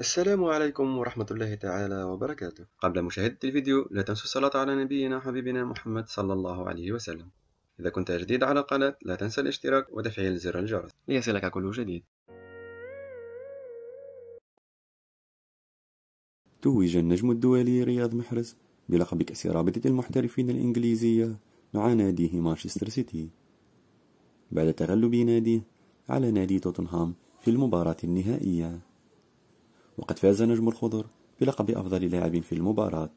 السلام عليكم ورحمة الله تعالى وبركاته قبل مشاهدة الفيديو لا تنسوا الصلاة على نبينا حبيبنا محمد صلى الله عليه وسلم إذا كنت جديد على القناة لا تنسى الاشتراك وتفعيل زر الجرس ليصلك كل جديد توج النجم الدولي رياض محرز بلقب كأس رابطة المحترفين الإنجليزية مع ناديه مانشستر سيتي بعد تغلب ناديه على نادي توتنهام في المباراة النهائية وقد فاز نجم الخضر بلقب أفضل لاعب في المباراة